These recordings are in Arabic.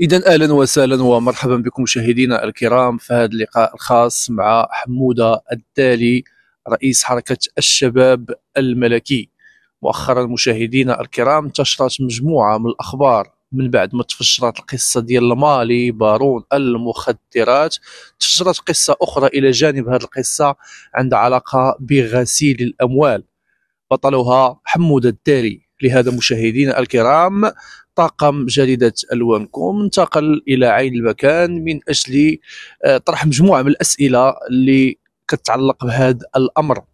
اذا اهلا وسهلا ومرحبا بكم مشاهدينا الكرام في هذا اللقاء الخاص مع حموده الدالي رئيس حركه الشباب الملكي مؤخرا مشاهدينا الكرام انتشرت مجموعه من الاخبار من بعد ما تفجرت القصه ديال المالي بارون المخدرات تفجرت قصه اخرى الى جانب هذه القصه عندها علاقه بغسيل الاموال بطلها حموده الدالي لهذا مشاهدينا الكرام طاقم جريدة ألوانكم انتقل إلى عين المكان من أجل آه، طرح مجموعة من الأسئلة اللي كتعلق بهذا الأمر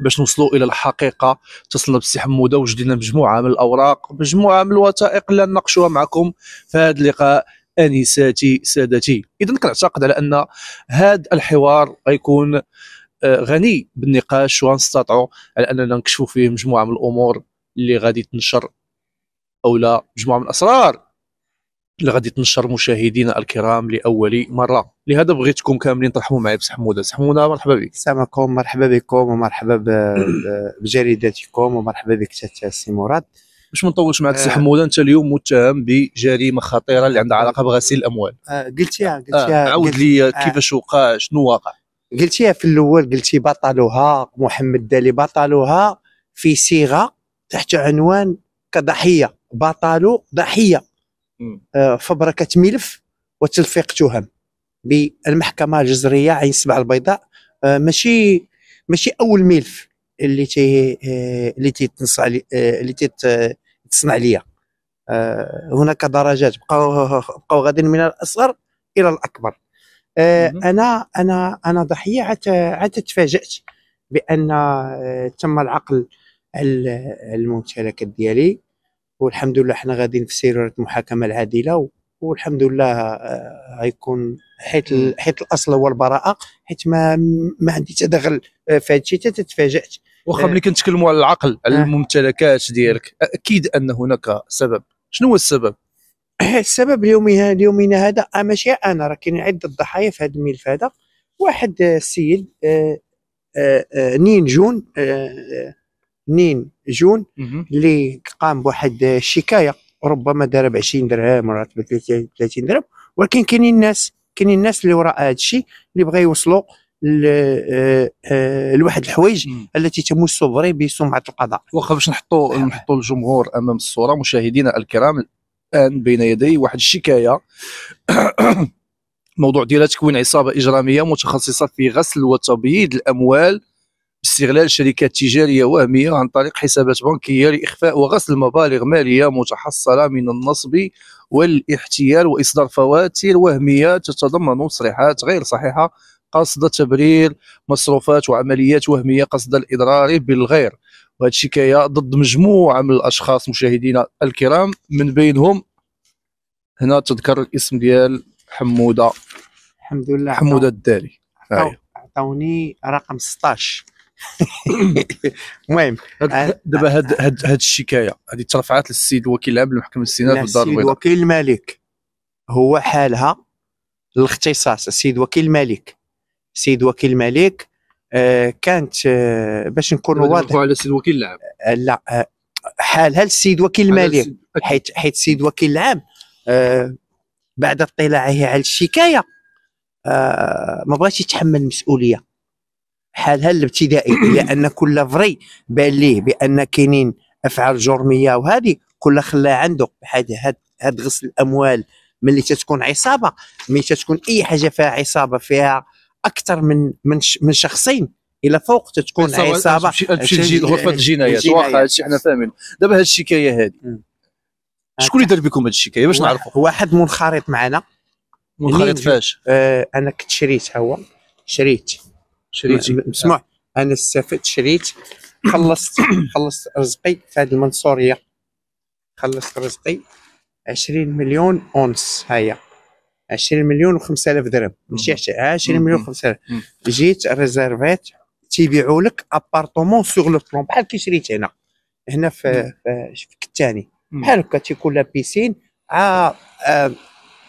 باش نوصلوا الى الحقيقه اتصلنا بالسي حموده وجد لنا مجموعه من الاوراق مجموعه من الوثائق اللي نناقشوها معكم في هذا اللقاء انساتي سادتي اذا كنعتقد على ان هذا الحوار غيكون آه، غني بالنقاش ونستطيع على اننا نكشفوا فيه مجموعه من الامور اللي غادي تنشر أو لا مجموعة من الأسرار اللي غادي تنشر مشاهدينا الكرام لاول مره لهذا بغيتكم كاملين ترحبوا معي بس حموده سحمونا مرحبا بك سامعكم مرحبا بكم ومرحبا بجريدتكم ومرحبا بك سي مراد باش ما نطولش معك سي حموده انت اليوم متهم بجريمه خطيره اللي عندها علاقه بغسيل الاموال قلتيها آه قلتيها آه عاود لي آه. كيفاش وقع شنو واقع قلتيها في الاول قلتي بطلها محمد دالي بطلها في صيغه تحت عنوان كضحيه بطالو ضحيه آه، فبركه ملف وتلفيق تهم بالمحكمه الجزريه عين سبع البيضاء آه، ماشي ماشي اول ملف اللي تي اللي آه، تيتنص علي اللي تيتصنع ليا هناك درجات بقاو بقاو غادي من الاصغر الى الاكبر انا انا انا ضحيه عاد عاد تفاجات بان تم العقل على الممتلكات ديالي والحمد لله حنا غاديين في سيره محاكمه العادله والحمد لله آه، غيكون حيت حيت الاصل هو البراءه حيت ما ما عندي تدخل آه، في هذا الشيء حتى تفاجات واخا آه. ملي كنتكلموا على العقل على الممتلكات ديالك اكيد ان هناك سبب شنو هو السبب السبب اليومي اليومين هذا ماشي انا راه كاين عده ضحايا في هذا الملف هذا واحد السيد نين جون نين جون اللي قام بواحد الشكايه ربما دار ب 20 درهم ولا 30 درهم ولكن كاينين الناس كاينين الناس اللي وراء هذا الشيء اللي بغا يوصلوا آه، آه، لواحد الحوايج التي تمس بسمعه القضاء واخا باش نحطوا نعم. نحطوا الجمهور امام الصوره مشاهدينا الكرام الان بين يدي واحد الشكايه موضوع ديالها تكوين عصابه اجراميه متخصصه في غسل وتبييض الاموال استغلال شركات تجاريه وهميه عن طريق حسابات بنكيه لاخفاء وغسل مبالغ ماليه متحصله من النصب والاحتيال واصدار فواتير وهميه تتضمن تصريحات غير صحيحه قصد تبرير مصروفات وعمليات وهميه قصد الاضرار بالغير وهذه الشكايه ضد مجموعه من الاشخاص مشاهدينا الكرام من بينهم هنا تذكر الاسم ديال حموده الحمد لله حموده الداري عطوني رقم 16 المهم آه، دابا آه، هاد آه. هاد هاد الشكايه هذه ترفعات للسيد الوكيل العام للمحكمه السينات في الدار البيضاء السيد وكيل الملك هو حالها الاختصاص السيد وكيل الملك السيد وكيل الملك آه كانت آه باش نكونوا واضحين على السيد وكيل العام لا حالها السيد وكيل الملك حيت حيت السيد وكيل العام بعد اطلاعه على الشكايه ما بغاش يتحمل المسؤوليه حالها الابتدائي لان كل فري بان ليه بان كاينين افعال جرميه وهذه كل خلا عنده بحال هاد غسل الاموال ملي تتكون عصابه ملي تتكون اي حاجه فيها عصابه فيها اكثر من من من شخصين الى فوق تتكون عصابه تمشي غرفه يعني الجنايات واخا هادشي حنا فاهمين دابا هاد الشكايه هادي شكون اللي دار بكم هاد الشكايه باش نعرفوا واحد منخرط معنا منخرط فاش آه انا كنت شريت هو شريت شريت اسمع نعم. انا استفدت شريت خلصت خلصت رزقي في هذه المنصوريه خلصت رزقي 20 مليون اونس هيا 20 مليون و5000 درهم ماشي 20 مليون و5000 جيت ريزيرفات تيبيعوا لك ابارتومون سوغ لو بلون بحال كي شريت هنا هنا في في كتاني بحال هكا تيكون لا بيسين آه آه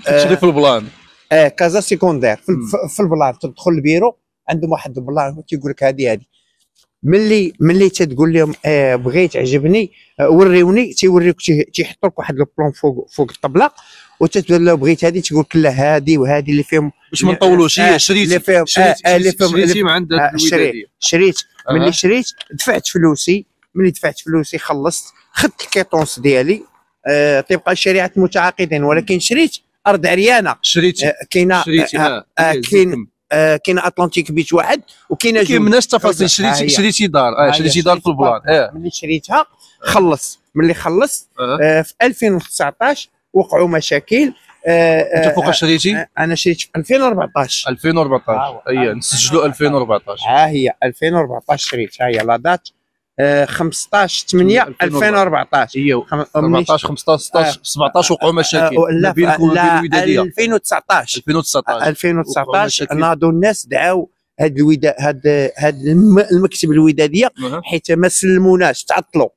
تشري في البلان اه, آه، كازا سيكوندير في, في البلان تدخل البيرو عندهم واحد البلان تيقول لك هذه هذه ملي ملي تتقول لهم آه بغيت عجبني آه وريوني تيوريوك تيحطوا لك واحد البلون فوق فوق الطبله وتتقول له بغيت هذه تقول لك لا هذه وهذه اللي فيهم باش ما نطولوش هي آه، آه، شريت اللي فيهم شريت آه اللي فيهم شريتي شريت شريت ملي شريت دفعت فلوسي ملي دفعت فلوسي خلصت خدت الكيطونس ديالي آه طبقا شريعه المتعاقدين ولكن شريت ارض عريانه شريت آه كاينه شريت آه آه آه آه آه آه آه آه آه كاين اتلانتيك بيت واحد وكاين كاين مناش التفاصيل شريتي شريتي دار اه شريتي دار في البلان اه ملي شريتها خلص ملي خلص آه, آه، في 2019 وقعوا مشاكل آه، آه، انت فوق شريتي؟ انا شريت في 2014 2014 اي نسجلوا 2014 ها هي 2014 شريت ها هي لا دات 15 8 2014 ايوا 14 15 16 17 وقعوا مشاكل آه، لا بينكم وبين الوداديه 2019 2019 2019 ناضوا الناس دعاوا هاد الوداد هاد هاد المكتب الوداديه حيت ما سلموناش تعطلوا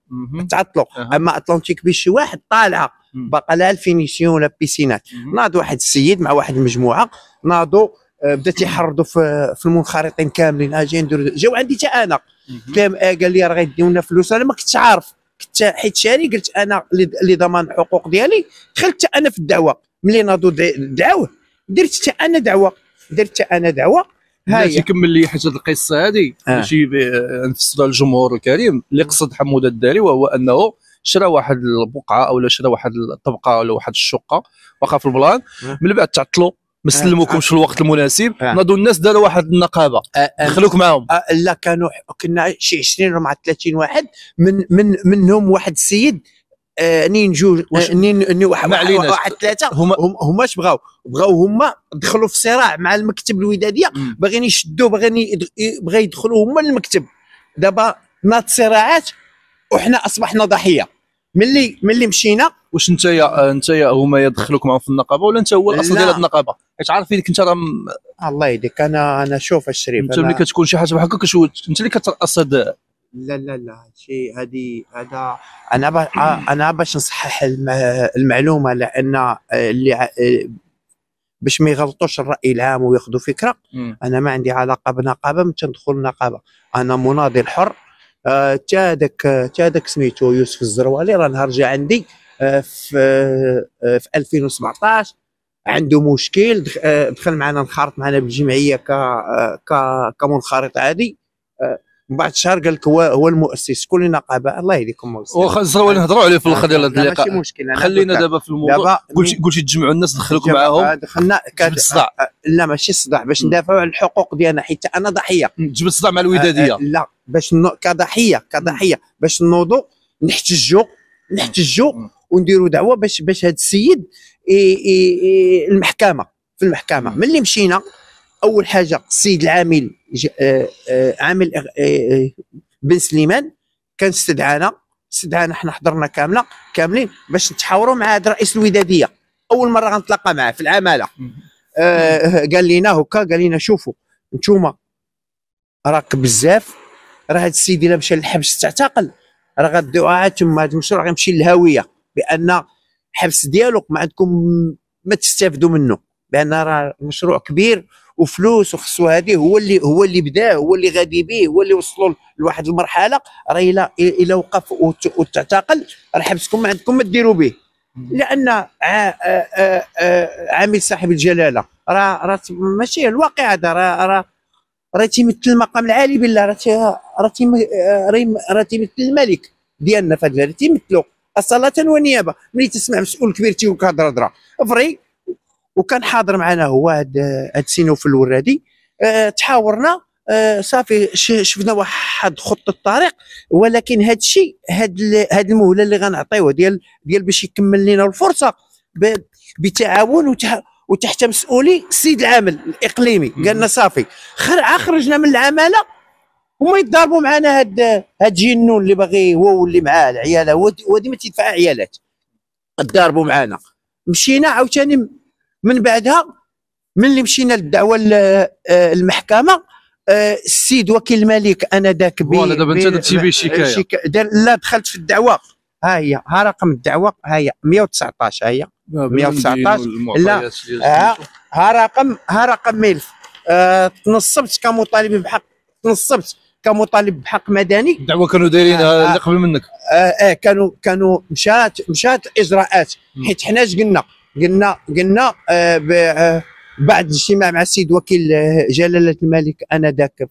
تعطلوا اما اتلانتيك بيش واحد طالعه باقا لها الفينيسيون ولا بيسينات ناضوا واحد السيد مع واحد المجموعه ناضوا آه، بدا تيحرضوا في, في المنخرطين كاملين اجي ندير جاو عندي حتى انا فاهم آه، قال لي راه لنا فلوس انا ما كنتش عارف كنت حيت شاري قلت انا اللي ضمان الحقوق ديالي دخلت حتى انا في الدعوه ملي ناضوا دعوه درت حتى انا دعوه درت حتى انا دعوه هاي كمل لي حاجه القصه هذه آه. باش نفسرها للجمهور الكريم اللي قصد حموده الداري وهو انه شرا واحد البقعه او شرا واحد الطبقه ولا واحد الشقه واخا في البلان آه. من بعد تعطلوا ما سلموكمش آه. في الوقت المناسب آه. نادو الناس داروا واحد النقابه آه، دخلوك معاهم لا كانوا كنا شي 20 مع 30 واحد من من منهم واحد السيد نين جوج نين واحد واحد ثلاثه هما هما اش بغاو بغاو هما دخلوا في صراع مع المكتب الوداديه باغيين يشدوا باغيين بغا يدخلوا هما للمكتب دابا نات صراعات وحنا اصبحنا ضحيه ملي ملي مشينا واش انت يا انت يا هما يدخلوك معاهم في النقابه ولا انت هو الاصل ديال النقابه كتعرف فيك انت راه م... الله يهديك انا انا شوف الشريف انت ملي كتكون شي حاجه بحال هكا انت اللي كترقص لا لا لا هادشي هذه هذا انا با... انا باش نصحح الم... المعلومه لان آه، اللي آه، باش ما يغلطوش الراي العام وياخذوا فكره مم. انا ما عندي علاقه بنقابه ما تندخل نقابه انا مناضل حر حتى آه هذاك حتى هذاك سميتو يوسف الزروالي راه نهار جا عندي آه في آه, آه، في 2017 عنده مشكل آه، دخل معنا انخرط معنا بالجمعيه ك آه، كمنخرط عادي آه، من بعد شهر قال لك هو هو المؤسس كل قبائل الله يهديكم واخا زراوي نهضروا عليه في الاخر ديال اللقاء ماشي مشكل خلينا دابا في الموضوع قلتي قلتي تجمعوا الناس دخلوك معاهم دخلنا كانت لا ماشي صداع باش ندافعوا على الحقوق ديالنا حيت انا ضحيه جبت الصداع مع الوداديه لا باش كضحيه كضحيه باش نوضوا نحتجوا نحتجوا ونديروا دعوه باش باش هذا السيد المحكمه في المحكمه ملي مشينا اول حاجه السيد العامل آه، آه، عامل آه، بن سليمان كان استدعانا استدعانا حنا حضرنا كامله كاملين باش نتحاوروا مع هذا رئيس الوداديه اول مره غنتلاقى معاه في العماله آه قال لنا هكا قال لنا شوفوا نتوما راك بزاف راه هذا السيد الا مشى للحبس تعتقل راه غديو عاد تما المشروع غيمشي للهويه بان حبس ديالك ما عندكم ما تستافدوا منه بان راه مشروع كبير وفلوس وخصو هذه هو اللي هو اللي بداه هو اللي غادي به هو اللي وصلوا لواحد المرحله راه الا الا وقف وتعتقل راه حبسكم ما عندكم ما ديروا به لان عامل صاحب الجلاله راه راه ماشي الواقع هذا راه راه راه تيمثل المقام العالي بالله راه راه تيمثل الملك ديالنا في هذا تيمثلو صلاه ونيابه ملي تسمع مسؤول كبير تيوك هضره هضره فري وكان حاضر معنا هو هاد هاد في الورادي أه تحاورنا أه صافي شفنا واحد خط الطريق ولكن هاد الشيء هاد هاد المهله اللي غنعطيوه ديال ديال باش يكمل لنا الفرصه بتعاون وتحت مسؤولي السيد العامل الاقليمي قال لنا صافي خرعه خرجنا من العماله هما يتضاربوا معنا هاد هاد جنون اللي باغي هو واللي معاه العياله هو ما تدفع عيالات تضاربوا معنا مشينا عاوتاني من بعدها من اللي مشينا للدعوه آه، المحكمه آه، السيد وكيل الملك انا ذاك بي ولا دابا انت درتي به شكايه لا دخلت في الدعوه ها هي ها رقم الدعوه ها هي 119 ها هي 119 لا ها, ها رقم ها رقم ملف آه، تنصبت كمطالب بحق تنصبت كمطالب بحق مدني الدعوه كانوا دايرينها آه، آه، اللي قبل منك اه, آه كانوا كانوا مشات مشات اجراءات حيت حنا قلنا قلنا قلنا آه, آه، بعد اجتماع مع السيد وكيل آه، جلاله الملك انذاك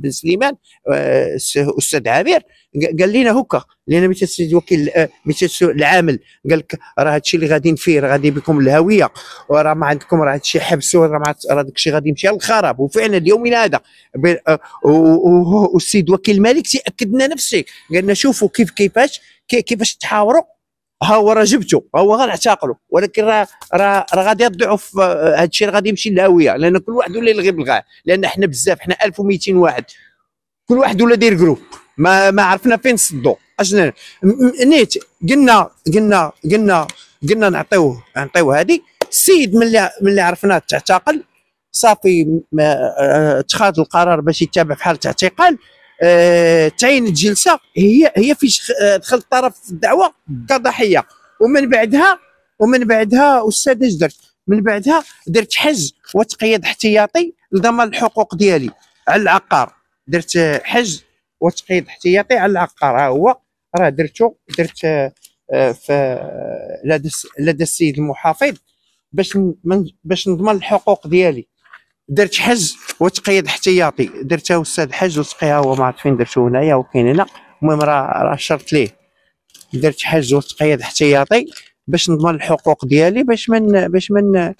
بن سليمان آه، استاذ عامر قال لنا هكا لان مثل السيد وكيل آه، مثل العامل قال لك راه هادشي اللي غاديين فيه راه غادي بكم الهويه وراه ما عندكم راه هادشي حبس راه داكشي غادي يمشي للخراب وفعلا اليومنا هذا والسيد وكيل الملك تاكد لنا نفسه قال لنا شوفوا كيف كيفاش كيفاش تحاوروا ها هو راه جبته ها هو غنعتقله ولكن راه راه راه غادي يضيعوا في هذا الشيء غادي يمشي للهويه لان كل واحد ولا يلغي بالغاء لان حنا بزاف حنا 1200 واحد كل واحد ولا داير جروب ما ما عرفنا فين نصدو اشنا نيت قلنا قلنا قلنا قلنا نعطيوه نعطيوه هذه السيد ملي ملي عرفنا تعتقل صافي آه، آه، اتخاذ اتخذ القرار باش يتابع حاله اعتقال آه، تعينت جلسه هي هي فيش دخل الطرف في آه، الدعوه كضحيه ومن بعدها ومن بعدها استاذ اش درت من بعدها درت حج وتقييد احتياطي لضمان الحقوق ديالي على العقار درت حج وتقييد احتياطي على العقار ها هو راه درته درت آه، في لدى السيد المحافظ باش باش نضمن الحقوق ديالي درت حج وتقيد احتياطي درتها استاذ حج وتقيها هو ما عرفت فين درتو هنايا وكاين هنا المهم راه راه شرط ليه درت حج وتقيد احتياطي باش نضمن الحقوق ديالي باش من باش من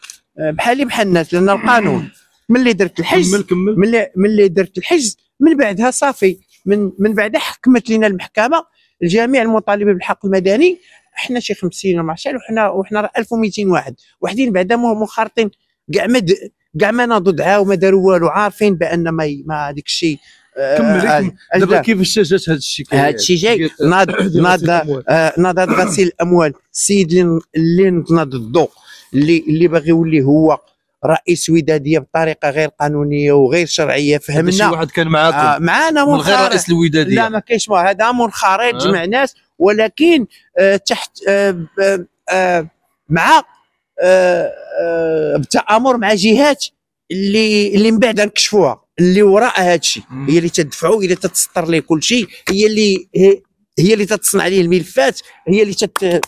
بحالي بحال الناس لان القانون ملي درت الحج كمل كمل ملي ملي درت الحج من بعدها صافي من من بعدها حكمت لنا المحكمه الجميع المطالبين بالحق المدني حنا شي 50 ولا 10 وحنا وحنا 1200 واحد وحدين بعدا منخرطين كاع مد كاع ما ناضوا عا وما داروا والو عارفين بان ما ما هذاك الشيء آه، كمل دابا كيفاش جات هذا الشيء هذا الشيء جاي ناض آه، ناض ناض غسيل الاموال السيد اللي اللي ناض الضوء اللي اللي باغي يولي هو رئيس وداديه بطريقه غير قانونيه وغير شرعيه فهمنا شي واحد كان معاكم آه معانا من غير رئيس الوداديه لا ما كاينش هذا منخرط آه. جمع ناس ولكن آه تحت آه آه آه مع آه، آه، بالتامر مع جهات اللي اللي من بعد نكشفوها اللي وراء هذا الشيء هي اللي تدفعوا هي اللي تتسطر ليه كل شيء هي اللي هي اللي تتصنع ليه الملفات هي اللي تت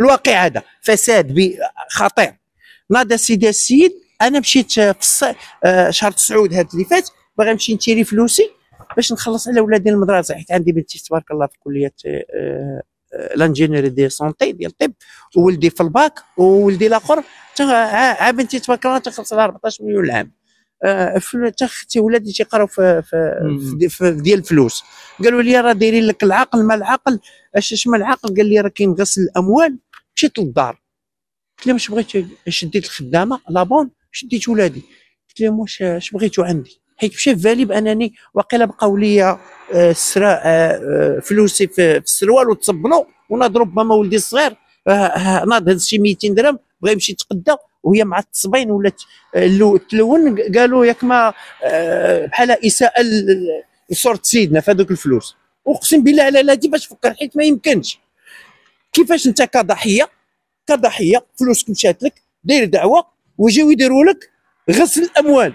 الواقع هذا فساد خطير نادى سيدي السيد انا مشيت في الص... آه، شهر تسعود هذا اللي فات باغي نمشي نتيري فلوسي باش نخلص على ولادي المدرسه حيت عندي بنتي تبارك الله في كليه لانجينيري دي سونتي ديال الطب وولدي في الباك وولدي الاخر ها بنتي الله تخلص لها 14 مليون العام آه، تا اختي ولادي تيقراو في, في, في ديال الفلوس قالوا لي راه دايرين لك العقل ما العقل اش اش ما العقل قال لي راه كاين غسل الاموال مشيت للدار قلت لهم اش بغيت شديت الخدامه لابون شديت ولادي قلت لهم واش اش بغيتو عندي حيت مشى في بالي بانني واقيلا بقاو لي السراء آه، آه، آه، فلوسي في السروال وتصبنوا وناض ربما ولدي الصغير ناض هز شي 200 درهم بغا يمشي يتقدى وهي مع التصبين ولا تلون قالوا ياك ما بحال اساءه لصوره سيدنا في هذوك الفلوس اقسم بالله على هذه باش فكر حيت ما يمكنش كيفاش انت كضحيه كضحيه فلوسك مشات لك داير دعوه وجاو يديروا لك غسل الاموال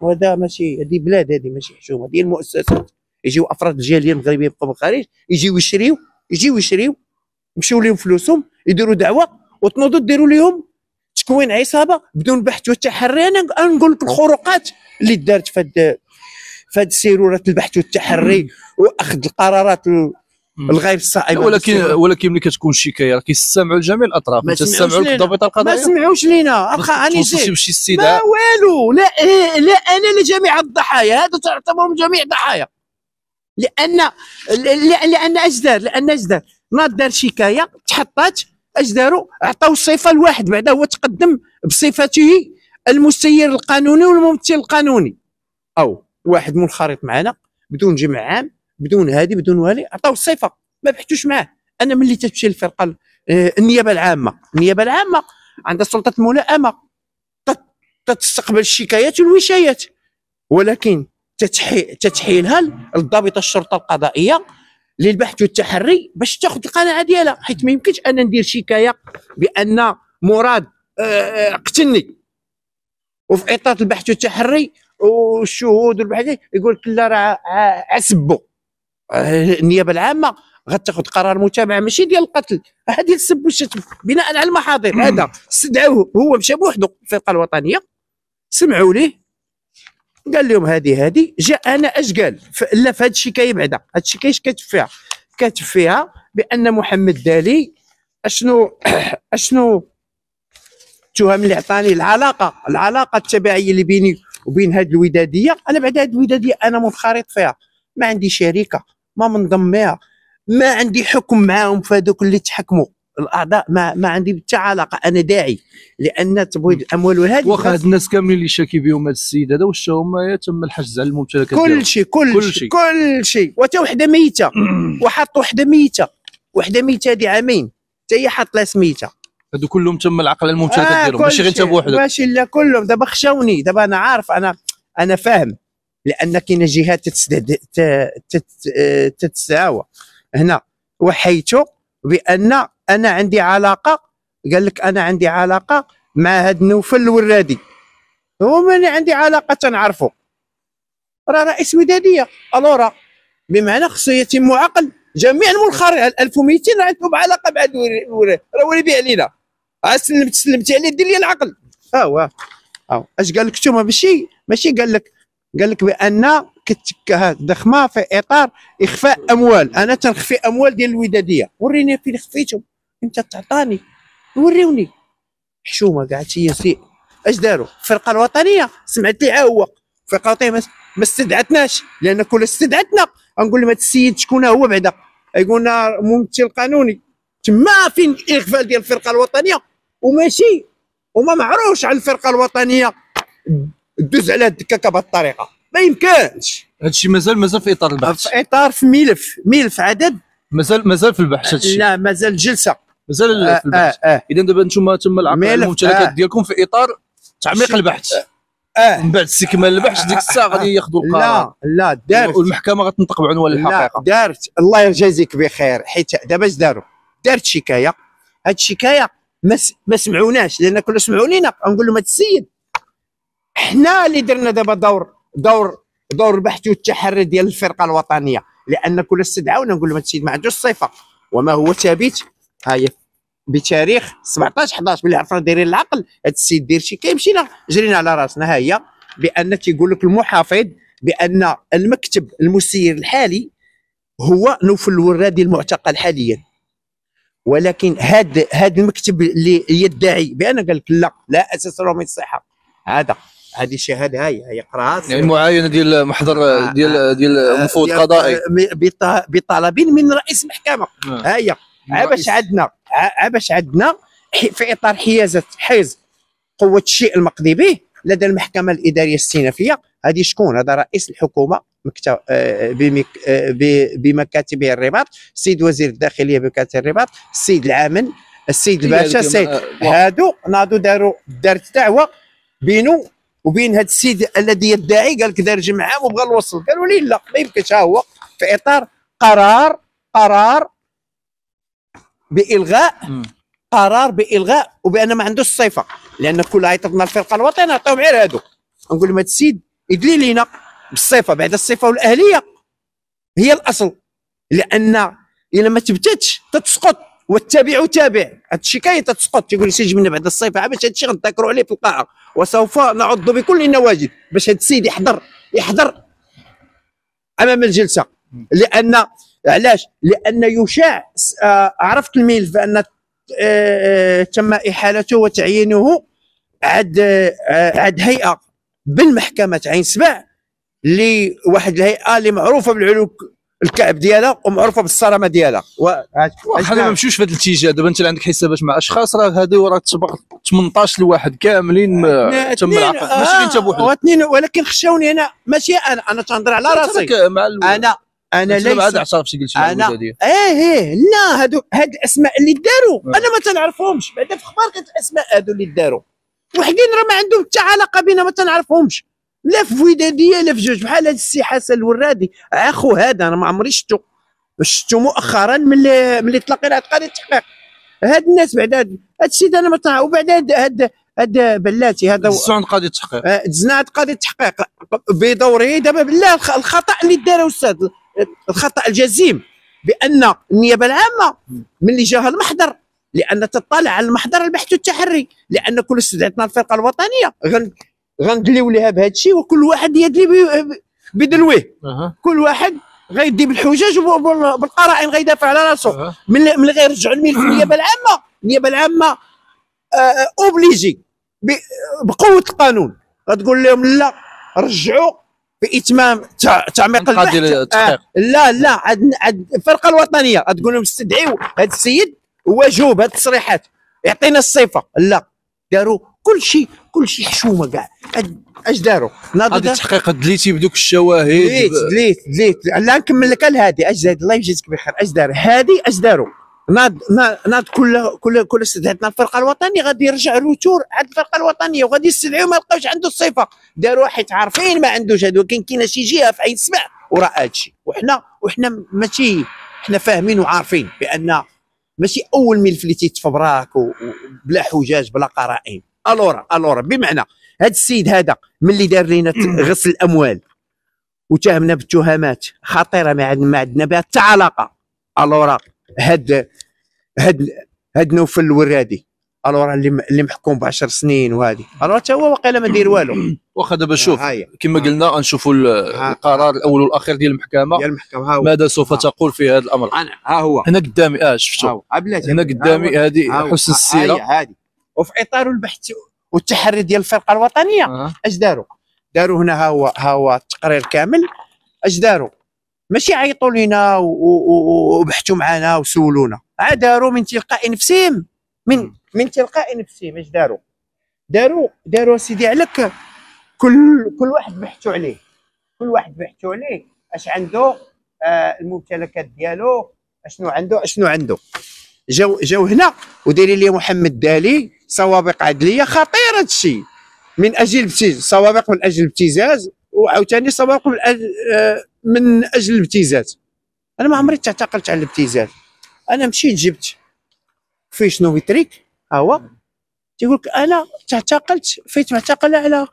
وهذا ماشي هذه بلاد هذه ماشي حشومه هذه المؤسسات يجيو افراد الجاليه المغربيه يبقوا بالخارج يجيو يشريو يجيو يشريو يمشيو لهم فلوسهم يديروا دعوه وتنوضوا ديروا لهم تكوين عصابه بدون بحث وتحري انا نقول لك الخروقات اللي دارت في هذه سيروره البحث والتحري واخذ القرارات الغيب الصائب ولكن ولكن ملي كتكون شكايه راه كيستمعوا لجميع الاطراف ما تسمعوا للضابط القضائي ما سمعوش لينا ابقى اني جيت استدعاء ما والو لا لا انا لجميع جميع الضحايا هذا تعتبرهم جميع ضحايا لان لان اجداد لان اجداد ناض دار شكايه تحطات اجدارو عطاو الصفه لواحد بعدا هو تقدم بصفته المسير القانوني والممثل القانوني او واحد منخرط معنا بدون جمع عام بدون هادي بدون والي عطاو الصفه ما بحثوش معاه انا ملي تمشي للفرقه آه، النيابه العامه النيابه العامه عندها سلطه الملائمه تستقبل الشكايات والوشايات ولكن تتحيلها للضابطه الشرطه القضائيه للبحث والتحري باش تاخذ القناعه ديالها حيت ما يمكنش انا ندير شكايه بان مراد آه، آه، قتلني وفي اطار البحث والتحري والشهود والبحث يقول لك لا راه عسبو النيابه العامه غتاخذ قرار متابعه ماشي ديال القتل هذه السب والشتم بناء على المحاضر هذا استدعوه هو مشى بوحده الفرقه الوطنيه سمعوا ليه قال لهم هذه هذه جاء انا اش قال لا في هذا الشكايه بعدا هذا الشكايه اش كاتب فيها كاتب فيها بان محمد دالي اشنو اشنو التهم اللي عطاني العلاقه العلاقه التبعيه اللي بيني وبين هذه الوداديه انا بعد هذه الوداديه انا منخرط فيها ما عندي شركه ما منضم ما عندي حكم معاهم في هذوك اللي تحكموا الاعضاء ما ما عندي حتى علاقه انا داعي لان تبويض الاموال وهذه واخا هاد الناس كاملين اللي شاكي بهم هذا السيد هذا واش هما تم الحجز على الممتلكات كل شيء كل شيء كل شيء وتا وحده ميته وحط وحده ميته وحده ميته هذه عامين حتى هي حاط لها سميتها هادو كلهم تم العقل على الممتلكات آه ديالهم ماشي غير انت بوحدك ماشي لا كلهم دابا خشوني دابا انا عارف انا انا فاهم لان كاين جهات تتساوى هنا وحيته بان انا عندي علاقه قال لك انا عندي علاقه مع هاد نوفل الورادي هو من عندي علاقه تنعرفو راه رئيس وداديه الورا بمعنى خصو يتم عقل جميع المنخرع 1200 راه عندهم علاقه مع راه ولي بيع علينا سلمت سلمتي عليه دير لي العقل اه هو اش قال لك انتوما ماشي ماشي قال لك قال لك بان كتكه ضخمه في اطار اخفاء اموال انا تنخفي اموال ديال الوداديه وريني فين خفيتهم امتى تعطاني وريوني حشومه كاع سي اش داروا الفرقه الوطنيه سمعت لي هو الفرقه الوطنيه ما استدعتناش لان كل استدعتنا غنقول لهم هذا السيد شكون هو بعدا يقول لنا ممثل قانوني تما فين الاغفال ديال الفرقه الوطنيه وماشي وما معروفش على الفرقه الوطنيه دوز على هاد الدكاكه بهاد الطريقه ما يمكنش هادشي مازال مازال في اطار البحث في اطار في ملف ملف عدد مازال مازال في البحث هادشي لا مازال جلسه مازال آه في البحث آه آه اذا دابا انتم تم العقل الممتلكات آه ديالكم في اطار تعميق البحث اه من بعد استكمال البحث ديك الساعه آه، آه، غادي ياخذوا آه. القرار لا لا دارت والمحكمه غتنطق بعنوان الحقيقه لا دارت الله يجازيك بخير حيت دابا اش داروا دارت شكايه هاد الشكايه ما سمعوناش لان كنا سمعوا لينا نقول لهم هاد السيد حنا اللي درنا دابا دور دور دور البحث والتحري ديال الفرقه الوطنيه لان كل استدعاونا نقول لهم السيد ما عندوش الصفه وما هو ثابت ها هي بتاريخ 17 11 ملي عرفنا دايرين العقل هذا السيد دير شي كيمشينا جرينا على راسنا ها هي بان تيقول لك المحافظ بان المكتب المسير الحالي هو نوفل الورادي المعتقل حاليا ولكن هذا هذا المكتب اللي يدعي بان قال لك لا لا اساس له من الصحه هذا هذه الشهاده هاي يقراها يعني المعاينه ديال محضر آه، ديال آه، ديال آه، مفوض قضائي بطلب من رئيس محكمه هي عباش عندنا عباش عندنا في اطار حيازه حيز قوه الشيء المقضي به لدى المحكمه الاداريه الاستئنافيه هذه شكون هذا رئيس الحكومه مكتب بمك بمكاتبه الرباط السيد وزير الداخليه بمكاتب الرباط السيد العامل السيد إيه، الباشا السيد هادو نادو داروا دارت دعوه بينو وبين هذا السيد الذي يدعي قال لك دارج معاه وبغى الوصل قالوا لي لا ما يمكنش ها هو في اطار قرار قرار بالغاء قرار بالغاء وبان ما عندوش الصفه لان كل عيطتنا الفرقه الوطنيه نعطيهم غير هادو نقول لهم هذا السيد يدلي لينا بالصفه بعد الصفه والاهليه هي الاصل لان الا ما تبتتش تتسقط والتابع تابع هذا الشيء كاين تتسقط تيقول سي جبنا بعد الصيف باش هذا الشيء غنذاكروا عليه في القاعه وسوف نعض بكل النواجذ باش هاد السيد يحضر يحضر امام الجلسه لان علاش لان يشاع آه، عرفت الملف ان آه، آه، تم احالته وتعيينه عد عد هيئه بالمحكمه عين سبع لواحد الهيئه اللي معروفه بالعلو الكعب ديالها ومعروفه بالصرامه ديالها حنا ما نمشيوش في هذا الاتجاه دابا انت عندك حسابات مع اشخاص راه هذو راه تبع 18 لواحد كاملين تم العقد آه ماشي انت بوحدك واثنين ولكن خشوني انا ماشي انا انا تنهضر على راسي انا انا ليس بعد شي انا ايه ايه لا هادو هاد الاسماء اللي داروا آه. انا ما تنعرفهمش بعدا في اخبار كانت الاسماء هادو اللي داروا وحدين راه ما عندهم حتى علاقه بينا ما تنعرفهمش لا في وداديه لا في جوج بحال هذا السي حسن الورادي اخو هذا انا ما عمري شفتو شفتو مؤخرا ملي ملي عاد العتقال التحقيق هاد الناس بعد هاد السيد انا ما وبعد هاد هاد هاد بلاتي هذا دزنا قاضي التحقيق دزنا آه، قاضي التحقيق بدوره دابا بالله الخطا اللي دار استاذ الخطا الجزيم بان النيابه العامه ملي جاها المحضر لان تطلع على المحضر البحث التحري لان كل استدعتنا الفرقه الوطنيه غندليو ليها بهذا الشيء وكل واحد يدلي بدلويه كل واحد غيدي بالحجاج وبالقرائن غيدافع على راسو أه. من غيرجعوا الملك للنيابه العامه النيابه العامه اوبليجي آه، آه، بقوه القانون غتقول لهم لا رجعوا باتمام تعميق البحث آه لا لا عد عد الفرقه الوطنيه غتقول لهم استدعيوا هذا السيد وواجهوه بهذه هذه التصريحات يعطينا الصفه لا داروا كل شيء كلشي حشومه كاع اش داروا هذه التحقيق دليتي بدوك الشواهد دليت دليت دليت لا نكمل لك هذه اش زاد الله يجزيك بخير اش دار هذه اش داروا ناض ناض كل كل كل استدعتنا الفرقه الوطنيه غادي يرجع روتور عند الفرقه الوطنيه وغادي يستدعيو ما لقاوش عنده الصفه داروا حيت عارفين ما عندوش هادو كاين كاين شي جهه في عين سمع وراء هادشي وحنا وحنا ماشي حنا فاهمين وعارفين بان ماشي اول ملف اللي تيتفبراك بلا حجاج بلا قرائن الورا الورا بمعنى هذا السيد هذا ملي دار لينا غسل الاموال وتهمنا بتهمات خطيره ما عندنا ما عندنا بها حتى علاقه الورا هاد هاد هاد نوفل الورادي الورا اللي اللي محكوم ب 10 سنين وهذه الورا حتى هو واقيلا ما دير والو واخا دابا شوف كما قلنا غنشوفوا القرار الاول والاخير ديال المحكمه ديال المحكمه ها هو ماذا سوف ها. تقول في هذا الامر ها هو هنا قدامي اه شفتو آه، هنا قدامي هذه حسن السيره وفي اطار البحث والتحري ديال الفرقه الوطنيه أه. اش داروا داروا هنا ها هو ها هو التقرير كامل اش داروا ماشي عيطوا لينا وبحثوا معنا وسولونا داروا من تلقاء نفسهم من من تلقاء نفسهم اش داروا داروا داروا سيدي عليك كل كل واحد بحثوا عليه كل واحد بحثوا عليه اش عنده آه الممتلكات ديالو اشنو عنده اشنو عنده جاو جاو هنا ودايرين لي محمد دالي سوابق عدليه خطير هذا الشيء من اجل سوابق من اجل الابتزاز وعاوتاني سوابق من اجل آه، من اجل الابتزاز انا ما عمري تعتقلت على الابتزاز انا مشيت جبت فيش شنو تريك ها هو تيقول لك انا تعتقلت فيت معتقل على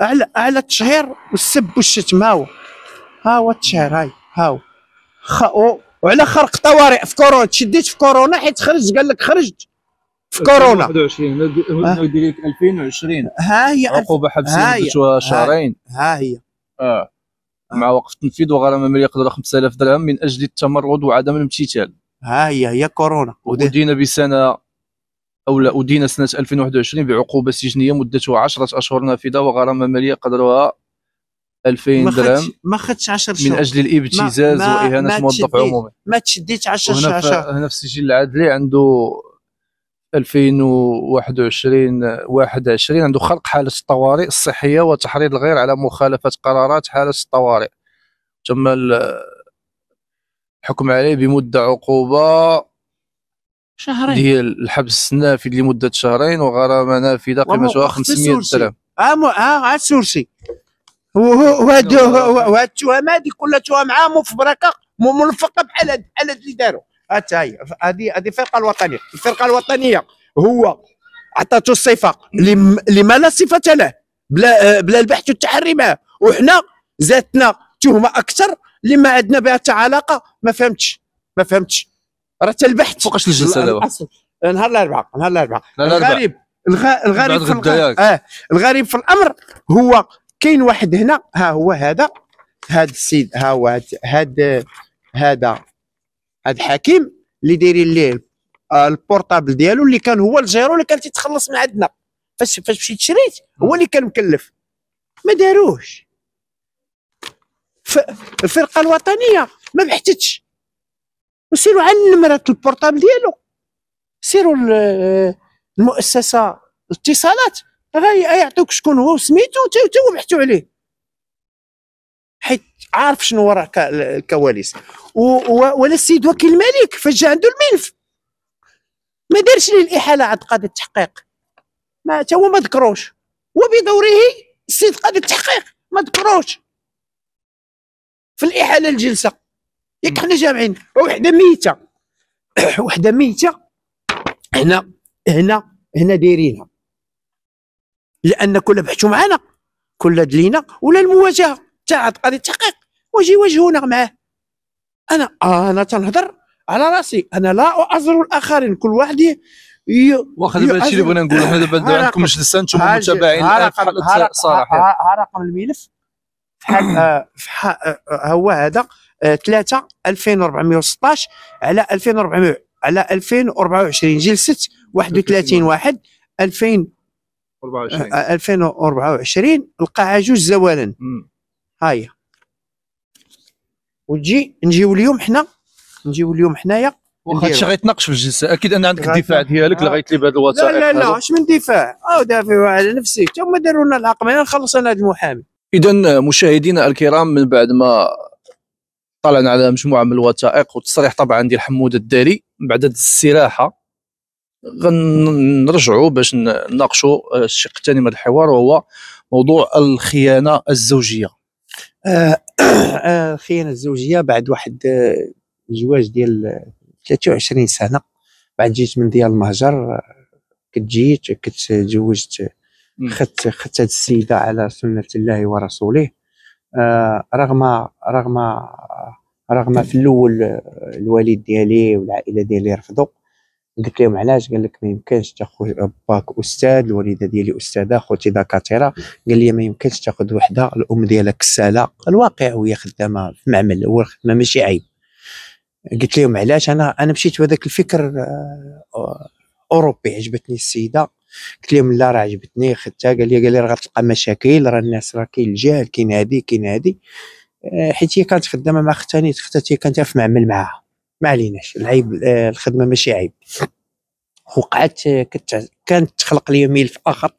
على على التشهير والسب والشتم ها هو ها هو التشهير هاي ها هو وعلى خرق طوارئ في كورونا تشديت في كورونا حيت خرجت قال لك خرجت في كورونا 21 ندير 2020 ها هي عقوبه حبسيه شهرين ها هي اه مع وقف تنفيذ وغرامه ماليه قدرها 5000 درهم من اجل التمرد وعدم الامتثال ها هي هي كورونا ودينا بسنه او ادين سنه 2021 بعقوبه سجنيه مدتها 10 اشهر نافذه وغرامه ماليه قدرها 2000 درهم ما خدش 10 شهور من اجل الابتزاز واهانه موظف عمومي ما تشديتش 10 شهور هنا في السجل العدلي عنده 2021 21 عنده خلق حاله الطوارئ الصحيه وتحريض الغير على مخالفه قرارات حاله الطوارئ تم الحكم عليه بمده عقوبه شهرين ديال الحبس النافذ لمده شهرين وغرامه نافذه قيمتها 500 درهم اه اه سورسي وهاد التهم هذه كلها تهم عام بركه ملفقه بحال هاد بحال اللي داروا حتى هي هادي هادي الفرقه الوطنيه الفرقه الوطنيه هو عطاته الصفه اللي ما لا صفه له بلا بلا البحث والتحري معاه وحنا زادتنا تهمه اكثر اللي ما عندنا بها حتى علاقه ما فهمتش ما فهمتش راه حتى البحث فوقاش الجلسه دابا نهار الاربعاء نهار الاربعاء الغريب الغريب في اه الغريب في الامر هو كاين واحد هنا ها هو هذا هذا السيد ها هو هذا هذا هذا حكيم اللي دايرين ليه آه، البورطابل ديالو اللي كان هو الجيرو اللي كان تيتخلص من عندنا فاش فاش مشيت شريت هو اللي كان مكلف ما داروش الفرقه الوطنيه ما بحثتش وسيروا على نمره البورطابل ديالو سيروا آه، المؤسسه الاتصالات غيعطيوك شكون هو وسميتو وتوبحتوا عليه حيت عارف شنو وراء الكواليس ولا السيد وكيل الملك فاش جا عنده الملف ما دارش ليه الاحاله عند قاضي التحقيق ما حتى هو ما ذكروش وبدوره السيد قاضي التحقيق ما ذكروش في الاحاله الجلسه ياك حنا جامعين وحده ميته وحده ميته هنا هنا هنا دايرينها لان كل بحثوا معنا كل دلينا ولا المواجهه تاع قضيه التحقيق واجي يواجهونا معاه انا آه، انا تنهضر على راسي انا لا اعذر الاخرين كل واحد واخا دابا هادشي اللي بغينا نقول حنا دابا عندكم جلسه انتم المتابعين صراحه ها رقم الملف فحال آه، فحال آه، هو هذا 3 2416 على 2400 على 2024 جلسه 31 واحد 2000 2024 القاعه جوج زوالا هاي وتجي نجيو اليوم حنا نجيو اليوم حنايا واخا هادشي غيتناقش في الجلسه اكيد ان عندك الدفاع ديالك اللي غيتلي بهذا الوثائق لا لا لا اش من دفاع او دافع على نفسي حتى هما داروا لنا العقم انا نخلص انا هاد المحامي اذا مشاهدينا الكرام من بعد ما طلعنا على مجموعه من الوثائق والتصريح طبعا ديال حمود الداري بعد الاستراحه غنرجعوا باش نناقشوا الشق الثاني من الحوار وهو موضوع الخيانه الزوجيه آه، آه، الخيانه الزوجيه بعد واحد الزواج آه، ديال 23 سنه بعد جيت من ديال المهجر كتجيت كتزوجت خدت خدت هذه السيده على سنه الله ورسوله رغم رغم رغم في الاول الوالد ديالي والعائله ديالي رفضوا قلت لهم علاش قال لك ما يمكنش تاخذ باك استاذ الوالده ديالي استاذه خوتي دكاتره قال لي ما يمكنش تاخذ وحده الام ديالها كساله الواقع وهي خدامه في معمل هو الخدمه ماشي عيب قلت لهم علاش انا انا مشيت بهذاك الفكر آه، اوروبي عجبتني السيده قلت لهم لا راه عجبتني خدتها قال لي قال لي راه غتلقى مشاكل راه الناس راه كاين الجهل كاين هادي كاين هادي آه، حيت هي كانت خدامه مع اختها نيت اختها كانت في معمل معاها ما عليناش العيب آه، الخدمه ماشي عيب وقعت كانت تخلق لي ملف اخر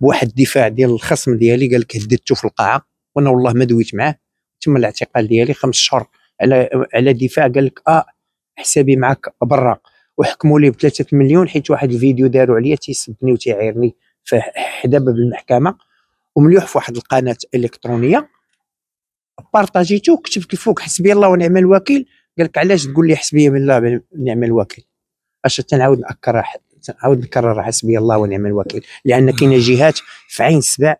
بواحد الدفاع ديال الخصم ديالي قال لك هددته في القاعه وانا والله ما دويت معاه تم الاعتقال ديالي خمس شهور على على دفاع قال لك اه حسابي معك برا وحكموا لي بثلاثة مليون حيت واحد الفيديو داروا عليا تيسبني وتيعيرني في حدا باب المحكمه ومليوح في واحد القناه الكترونيه بارطاجيتو كتبت الفوق حسبي الله ونعم الوكيل قال لك علاش تقول لي حسبي الله ونعم الوكيل اش تنعاود ناكر تنعاود نكرر حسبي الله ونعم الوكيل لان كاين آه. جهات في عين سبع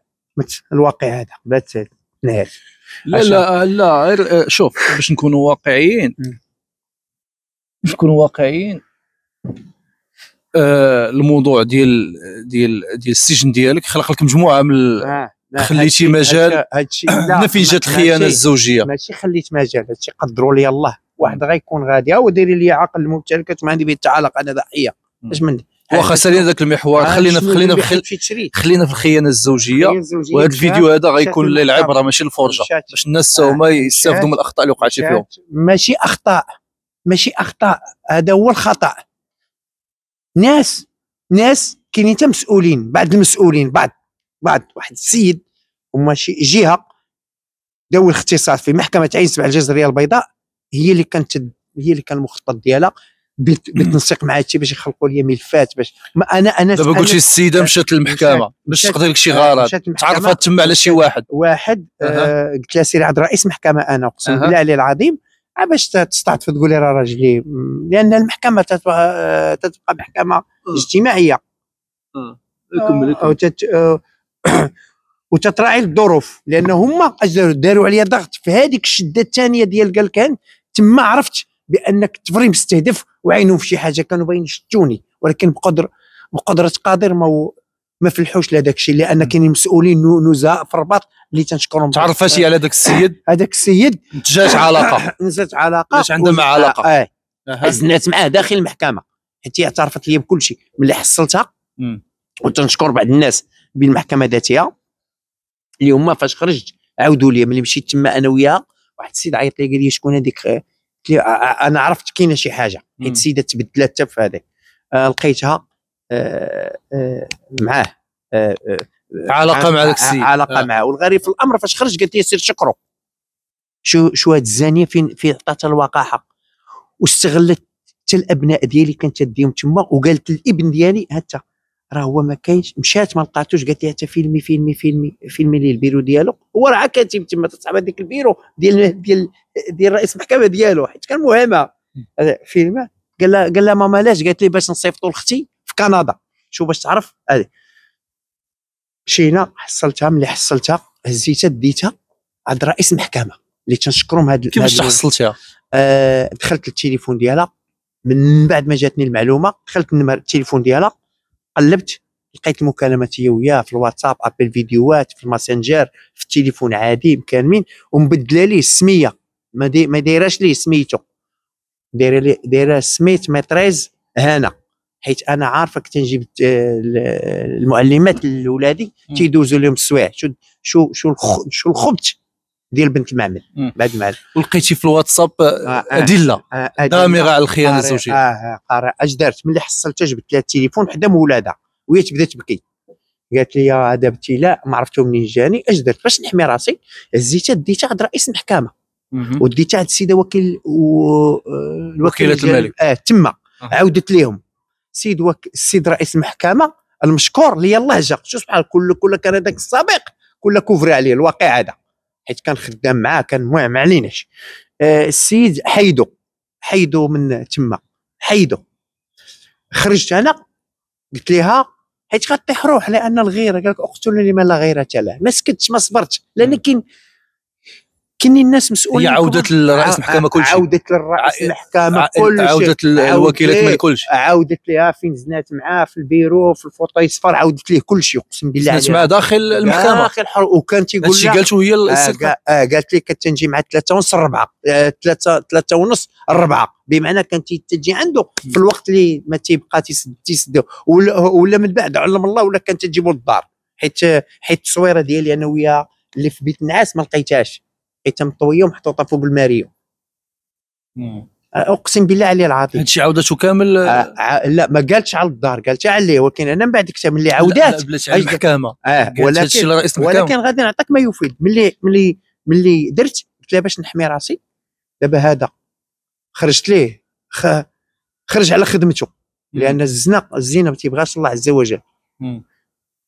الواقع هذا قبلت نهار لا لا لا غير آه، شوف باش نكونوا واقعيين باش نكونوا واقعيين آه الموضوع ديال ديال ديال السجن ديالك خلق لك مجموعه من آه خليتي مجال هادشي هادشي لا فين جات الخيانه الزوجيه ماشي خليت مجال هادشي قدروا لي الله واحد غيكون غادي او دايري لي عقل المبتل عندي به التعلق انا ضحيه اش مني واخا سالينا ذاك المحور خلينا في خلينا في خلينا في الخيانه الزوجيه وهذا الفيديو هذا غيكون للعبره ماشي الفرجه باش الناس هما يستافدوا من الاخطاء اللي وقعت فيهم ماشي اخطاء ماشي اخطاء هذا هو الخطا ناس ناس كاينين حتى مسؤولين بعض المسؤولين بعض بعض واحد السيد وماشي جهه ذوي الاختصاص في محكمه عين سبع الجزريه البيضاء هي اللي كانت هي اللي كان المخطط ديالها بالتنسيق مع هادشي باش يخلقوا لي ملفات باش ما انا انا دابا قلتي السيده آه، مشات للمحكمه باش تقضي لك شي غرض تعرفت تما على شي واحد واحد آه، قلت لها سيري عند رئيس محكمه انا اقسم أه. بالله عليه العظيم آه، باش تستعطف تقول لي راه راجلي لان المحكمه تتبقى, تتبقى محكمه اجتماعيه أه. وتتراعي الظروف لان هما داروا عليا ضغط في هذيك الشده الثانيه ديال قال كان تما عرفت بانك التفريم مستهدف وعينهم في شي حاجه كانوا باين شتوني ولكن بقدر بقدره قادر ما ما فلحوش لهذاك الشيء لان كاينين مسؤولين نزهاء في الرباط اللي تنشكرهم تعرف اش على ذاك السيد هذاك السيد نتجات علاقه نزات علاقه نتجات عنده مع علاقه اه, آه. معاه داخل المحكمه حيت هي اعترفت لي بكل شيء ملي حصلتها وتنشكر بعض الناس بالمحكمه ذاتها اليوم هما فاش خرجت عاودوا لي ملي مشيت تما انا وياها واحد السيد عيط لي قال لي شكون هذيك انا عرفت كاينه شي حاجه حيت السيده تبدلات حتى في هذاك آه لقيتها آه آه معاه علاقه مع ذاك السيد علاقه آه. معاه والغريب في الامر فاش خرج قالت لي سير شكرو شو شو هاد الزانيه فين فين عطاتها الوقاحه واستغلت حتى الابناء ديالي كانت تديهم تما وقالت الابن ديالي هتا راه هو ما كاينش مشات ما لقاتوش قالت لي حتى فيلمي فيلمي فيلمي فيلمي لي البيرو ديالو هو راه كاتب تما تصعب هذيك البيرو ديال ديال ديال رئيس المحكمه ديالو حيت كان مهمه فيلم قال لها قال لها ماما علاش قالت لي باش نصيفطو لختي في كندا شو باش تعرف هذه مشينا حصلتها ملي حصلتها هزيتها ديتها عند رئيس المحكمه اللي تنشكرهم هاد كيفاش حصلتها آه دخلت التليفون ديالها من بعد ما جاتني المعلومه دخلت التليفون ديالها قلبت لقيت المكالمات هي وياه في الواتساب ابل فيديوهات في الماسنجر في التليفون عادي مكالمين ومبدله ليه السميه ما دي ما دايراش ليه سميتو دايره لي دايره سميت ميتريز هنا حيت انا عارفك تنجيب المعلمات لولادي تيدوزوا لهم السوايع شو شو شو شو الخبث ديال بنت معمل بعد معمل ولقيتي في الواتساب آه, آه، ادله آه، آه، دامغه على الخيانه الزوجيه اه, آه قارئ اش دارت ملي حصلتها جبت لها التليفون حدا مولادها وهي تبدا تبكي قالت لي هذا ابتلاء ما عرفتو منين جاني اش درت باش نحمي راسي هزيتها ديتها عند رئيس المحكمه وديتها عند السيده وكيل وكيلة الملك اه تما عاودت ليهم السيد وك... السيد رئيس المحكمه المشكور اللي يلاه جا شو سبحان كل كل كان هذاك السابق كل كوفري عليه الواقع هذا حيت كان خدام معاه كان المهم ما عليناش آه السيد حيدو حيدو من تما حيدو خرجت انا قلت لها حيت غطيح روح لان الغيره قال لك اقتلني لما لا غيره له ما سكتش ما صبرتش لان كاين كني الناس مسؤولين هي عوده لرئيس المحكمه كل شيء عوده للرئيس المحكمه كلشي كل شيء عوده الوكيلات من كل شيء عاودت ليها فين زنات معاه في البيرو في الفوطي صفر عاودت ليه كل شيء اقسم بالله زنات معاه داخل المحكمه داخل حر وكان تيقول لها قالت هي آه،, آه, قالت لي كانت تنجي مع ثلاثه ونص ربعه آه، ثلاثه ثلاثه ونص ربعه بمعنى كانت تجي عنده في الوقت اللي ما تيبقى تيسد ولا, ولا من بعد علم الله ولا كانت تجيبو للدار حيت حيت التصويره ديالي انا وياها اللي في بيت النعاس ما لقيتهاش حيت مطويه ومحطوطه فوق الماريو اقسم بالله عليه العظيم هادشي عاودته كامل آه،, آه لا ما قالتش على الدار قالت عليه ولكن انا من بعد كتاب ملي عاودات بلاتي على المحكمه اه ولكن ولكن غادي نعطيك ما يفيد ملي ملي ملي درت قلت لها باش نحمي راسي دابا هذا خرجت ليه خ... خرج على خدمته لان الزنا الزنا ما تيبغاش الله عز وجل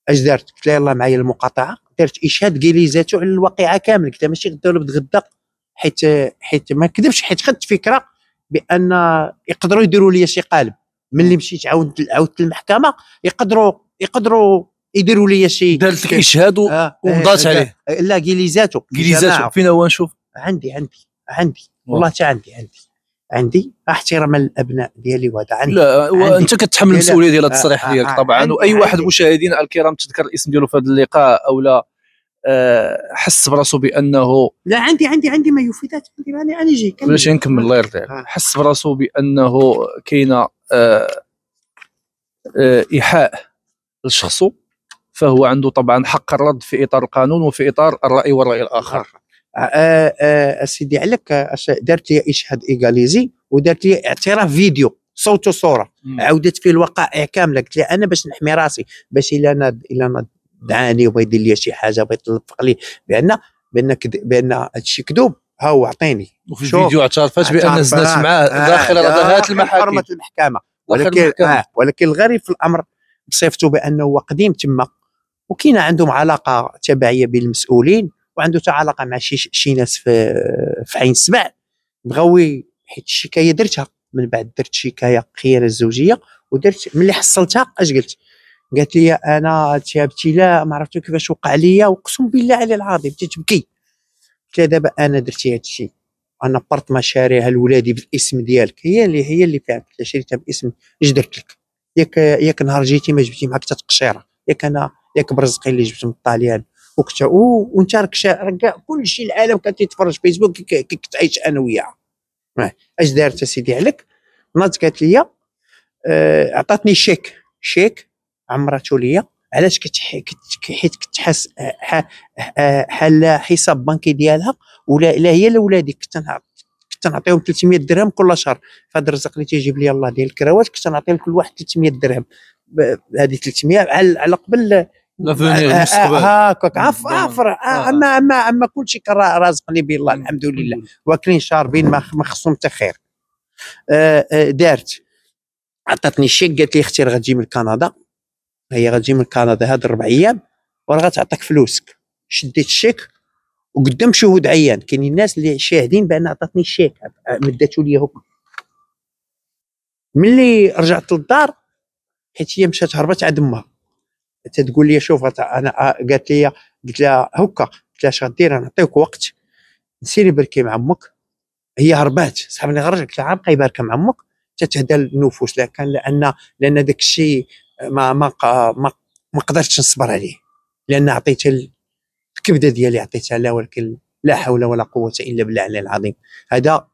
اش دارت قلت لها يلاه معايا المقاطعه دارت اشهاد كيليزاتو على الواقعه كامل قلت ماشي غدا ولا بتغدا حيت حيت ما كذبش حيت خدت فكره بان يقدروا يديروا لي شي قالب ملي مشيت عاودت عاودت المحكمه يقدروا يقدروا يديروا لي شي دارت لك اشهاد ومضات آه، آه، عليه لا كيليزاتو كيليزاتو فين هو نشوف عندي عندي عندي والله حتى عندي عندي عندي احتراما للابناء ديالي وهذا عندي لا وانت كتحمل المسؤوليه ديال التصريح آه، ديالك آه، طبعا واي واحد مشاهدينا الكرام تذكر الاسم ديالو في هذا اللقاء او لا آه، حس براسو بانه لا عندي عندي عندي ما يفيدات عندي انا جاي كمل باش نكمل الله يرضي عليك حس براسو بانه كاينه ايحاء لشخصه فهو عنده طبعا حق الرد في اطار القانون وفي اطار الراي والراي الاخر اسيدي آه، آه، عليك دارت لي اشهاد ايغاليزي ودارت لي اعتراف فيديو صوت وصوره عاودت فيه الوقائع كامله قلت لها انا باش نحمي راسي باش الا انا الا انا دعاني وبغى يدير لي شي حاجه بغى يطلق لي بان بان بان هادشي كذوب ها هو عطيني وفي الفيديو اعترفت بان الناس معاه داخل آه، ردهات المحاكم حرمه المحكمه ولكن آه ولكن الغريب في الامر بصفته بانه هو قديم تما وكاين عندهم علاقه تبعيه بالمسؤولين وعنده حتى علاقه مع شي, شي ناس في, في عين السبع بغاو حيت الشكايه درتها من بعد درت شكايه خيانه الزوجيه ودرت ملي حصلتها اش قلت قالت لي انا تابتي لا ما عرفت كيفاش وقع لي وقسم بالله على العظيم بديت تبكي قلت لها دابا انا درت هذا الشيء انا ما شاريها لولادي بالاسم ديالك هي اللي هي اللي لها شريتها باسم اش درت لك ياك ياك نهار جيتي ما جبتي معك حتى تقشيره ياك انا ياك برزقي اللي جبت من الطاليان وقتها وانت راك كاع كلشي العالم كان تيتفرج فيسبوك عايش انا وياها اش دارت سيدي عليك نات قالت لي آه عطاتني شيك شيك عمرته لي علاش حيت كتحس آه، آه، حال حساب بنكي ديالها ولا لا هي لا ولادي كنت كنت نعطيهم 300 درهم كل شهر فهاد الرزق اللي تيجيب لي الله ديال الكراوات كنت نعطي لكل واحد 300 درهم هذه 300 على قبل هكاك آه، آه، آه، عفر اما اما اما كلشي كان رازقني بالله الحمد لله واكلين شاربين ما خصهم حتى خير دارت عطاتني الشيك قالت لي اختي راه غتجي من كندا هي غتجي من كندا هاد الربع ايام وراه غتعطيك فلوسك شديت الشيك وقدام شهود عيان كاينين الناس اللي شاهدين بان عطاتني الشيك مداتو ليا هكا ملي رجعت للدار حيت هي مشات هربت عند امها تتقول لي شوف انا آه، قالت لي قلت لها هكا قلت لها اش غدير نعطيك وقت نسيري بركي مع امك هي هربات صح اللي خرجت قلت لها بقاي باركه مع امك تتهدى النفوس لكن لان لان داك الشيء ما ما ما, ما قدرتش نصبر عليه لان عطيتها الكبده ديالي عطيتها لها ولكن لا حول ولا قوه الا بالله العلي العظيم هذا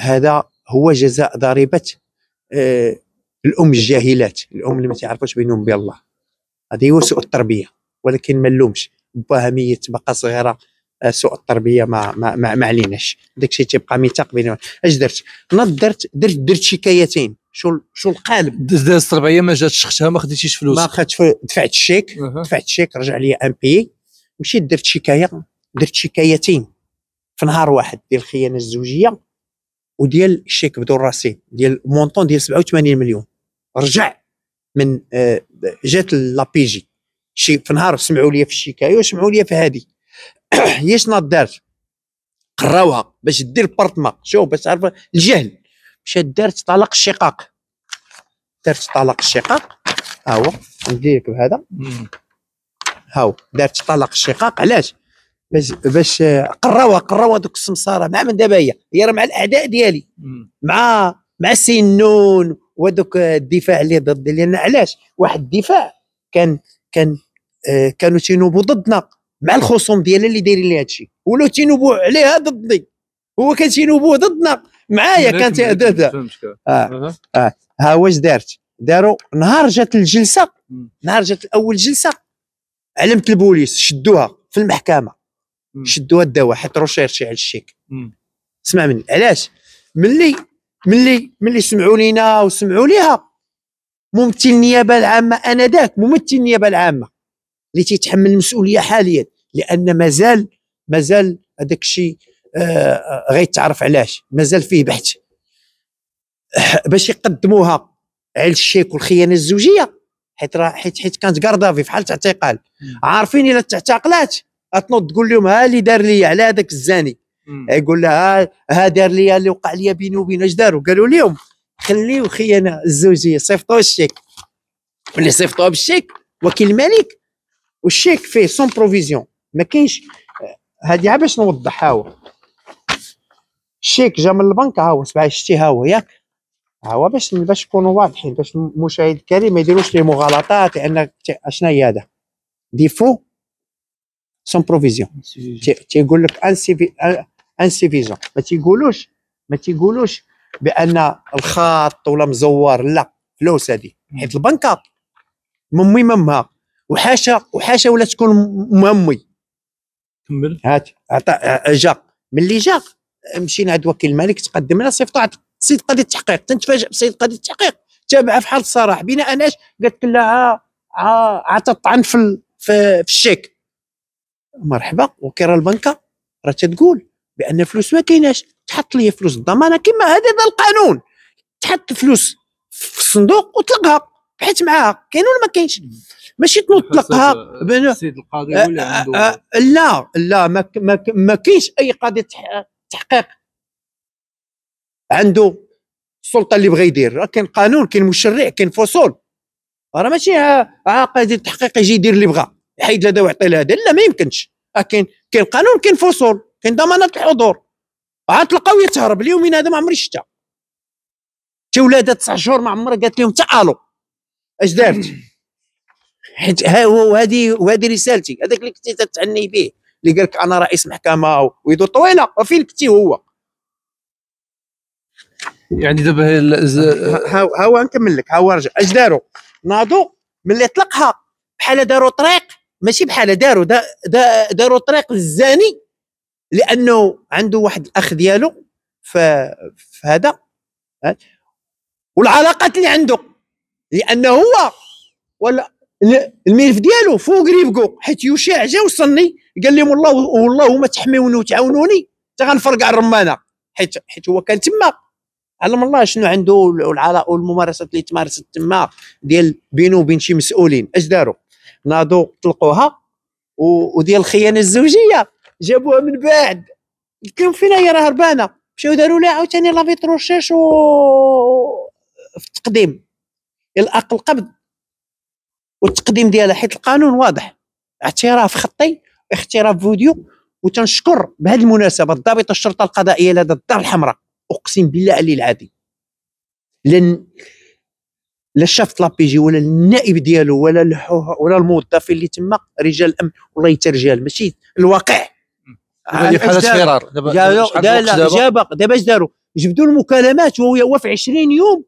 هذا هو جزاء ضريبه آه، الام الجاهلات الام اللي ما تعرفوش بينهم بالله هذه هو سوء التربيه ولكن ما نلومش بوهميه بقى صغيره آه، سوء التربيه ما ما ما, ما عليناش داك الشيء تيبقى ميثاق بين اش درت؟ نظرت درت درت درت شكايتين شو شو القالب دازت ربع ايام ما جاتش شختها ما خديتيش فلوس ما خدت دفعت الشيك دفعت الشيك رجع لي ام بي مشيت درت شكايه درت شكايتين في نهار واحد ديال الخيانه الزوجيه وديال الشيك بدون راسي ديال مونطون ديال 87 مليون رجع من آه، جات لابيجي شي في نهار سمعوا لي في الشكايه وسمعوا لي في هذه هي شنو دارت قراوها باش دير بارتما شوف باش تعرف الجهل مشات دارت طلاق الشقاق دارت طلاق الشقاق ها هو ندير لك بهذا ها هو دارت طلاق الشقاق علاش باش باش آه، قراوها قراوها دوك السمساره مع من دابا هي هي راه مع الاعداء ديالي مع مع السنون ودوك الدفاع اللي ضد لان علاش واحد الدفاع كان كان آه، كانوا تينوبوا ضدنا مع الخصوم ديالنا اللي دايرين لي هادشي ولاو تينوبوا عليها ضدي هو كان تينوبوا ضدنا معايا كانت هذا اه اه ها واش دارت داروا نهار جات الجلسه نهار جات اول جلسه علمت البوليس شدوها في المحكمه شدوها داوها حيت روشيرشي على الشيك اسمع مني علاش ملي ملي ملي سمعوا لينا وسمعوا ليها ممثل النيابه العامه انذاك ممثل النيابه العامه اللي تيتحمل المسؤوليه حاليا لان مازال مازال هذاك الشيء آه, آه، غيتعرف علاش مازال فيه بحث باش يقدموها على الشيك والخيانه الزوجيه حيت حيت حيت كانت كاردافي في حاله اعتقال عارفين الا تعتقلات تنوض تقول لهم ها اللي دار لي على هذاك الزاني يقول لها آه، ها دار لي اللي وقع لي بيني وبين اش داروا قالوا لهم خليو خيانه الزوجيه صيفطوا الشيك اللي صيفطوها بالشيك وكيل الملك والشيك فيه سون بروفيزيون ما كاينش هذه آه، باش نوضح هاو الشيك جا من البنك هاو سبعه شتي هاو ياك هاو باش باش نكونوا واضحين باش المشاهد الكريم ما يديروش لي مغالطات لان اشنا هي هذا ديفو سون بروفيزيون تيقول لك ان سيفي انسيفيزون ما تيقولوش ما تيقولوش بان الخط ولا مزور لا فلوس هذه حيت البنكه ممي ممها وحاشا وحاشا ولا تكون ممي كمل هات عطا جا ملي جا مشينا عند وكيل الملك تقدم لنا صيفطو عند سيد قاضي التحقيق تنتفاجئ بسيد قاضي التحقيق تابعها في حال الصراح بناء ايش؟ قالت لها عطى الطعن في في الشيك مرحبا وكيرا البنكه راه تتقول بان فلوس ما كايناش تحط لي فلوس الضمانه كما هذا هذا القانون تحط فلوس في الصندوق وتلقها بحيث معاها كاين ولا ما كاينش ماشي تنطلقها بنا السيد القاضي ولا آه، عنده آه، آه، لا لا ما ما, ما كاينش اي قاضي تحقيق عنده السلطه اللي بغى يدير راه كاين قانون كاين مشرع كاين فصول راه ماشي ها قاضي التحقيق يجي يدير اللي بغى يحيد لهذا ويعطي لهذا لا ما يمكنش كاين كاين قانون كاين فصول كاين ضمانات الحضور عاد تلقاو يتهرب اليومين هذا ما عمري شفتها حتى ولادها تسع شهور ما عمرها قالت لهم حتى الو اش دارت حيت وهذه وهذه رسالتي هذاك اللي كنتي تتعني به اللي قال لك انا رئيس محكمه ويدو طويله وفين كنتي هو يعني دابا ها هو نكمل لك ها هو رجع اش داروا ناضوا ملي طلقها بحال داروا طريق ماشي بحال داروا دا دا داروا طريق للزاني لانه عنده واحد الاخ ديالو هذا والعلاقات اللي عنده لانه هو ولا الملف ديالو فوق ريفكو حيت يوشع جا وصلني قال لهم والله والله ما تحميوني وتعاونوني حتى غنفرقع الرمانه حيت حيت هو كان تما علم الله شنو عنده والعلاقه والممارسات اللي تمارست تما ديال بينه وبين شي مسؤولين اش داروا ناضوا طلقوها وديال الخيانه الزوجيه جابوها من بعد كان فينا هي راه هربانه مشاو داروا لها عاوتاني في تروشيش و في التقديم الأق القبض والتقديم ديالها حيت القانون واضح اعتراف خطي اعتراف فيديو وتنشكر بهذه المناسبه الضابط الشرطه القضائيه لدى الدار الحمراء اقسم بالله علي العادي لن لا شافت لابيجي ولا النائب ديالو ولا ولا الموظفين اللي تما رجال الامن والله حتى رجال ماشي الواقع في حاله فرار دابا لا لا دابا اش داروا جبدوا المكالمات وهو في 20 يوم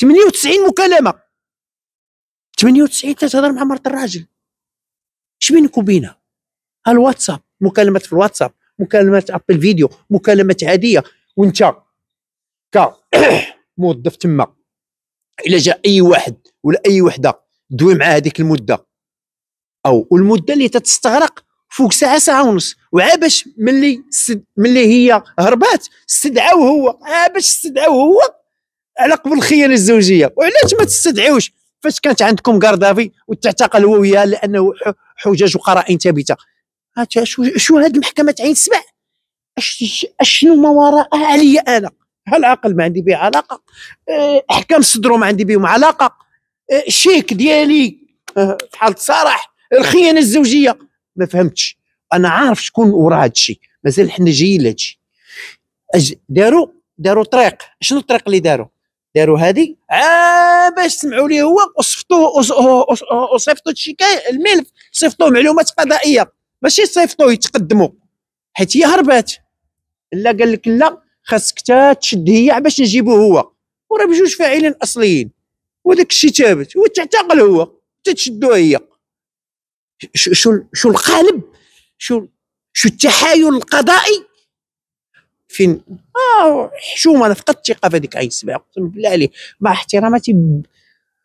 98 مكالمه 98 تتهضر مع مرت الراجل اش بينك وبينها الواتساب مكالمات في الواتساب مكالمات ابل فيديو مكالمات عاديه وانت ك موظف تما الا جاء اي واحد ولا اي وحده دوي مع هذيك المده او المده اللي تتستغرق فوق ساعه ساعه ونص وعباش ملي سد ملي هي هربات استدعاوه هو عباش استدعاوه هو على قبل الخيانه الزوجيه وعلاش ما تستدعيوش فاش كانت عندكم قردافي وتعتقل هو وياه لانه حجج وقرائن ثابته شو شو هاد المحكمه عين سبع اشنو ما وراءها آه، عليا انا هل عقل ما عندي به علاقه آه، احكام صدروا ما عندي بهم علاقه آه، شيك ديالي في حاله صراح الخيانه الزوجيه ما فهمتش انا عارف شكون ورا هذا الشيء مازال حنا جايين لهذا الشيء داروا داروا طريق شنو الطريق اللي داروا داروا هذه باش سمعوا ليه هو وصفتوه وصيفطوا الشكايه الملف صيفطوه معلومات قضائيه ماشي صيفطوه يتقدموا حيت هي هربات لا قال لك لا خاصك تشد هي باش نجيبوه هو وراه بجوج فاعلين اصليين وداك الشيء ثابت وتعتقل هو تتشدوه هي شو شو القالب شو شو التحايل القضائي فين اه حشومه انا فقدت الثقه في هذيك عين السبعه اقسم بالله عليه مع احتراماتي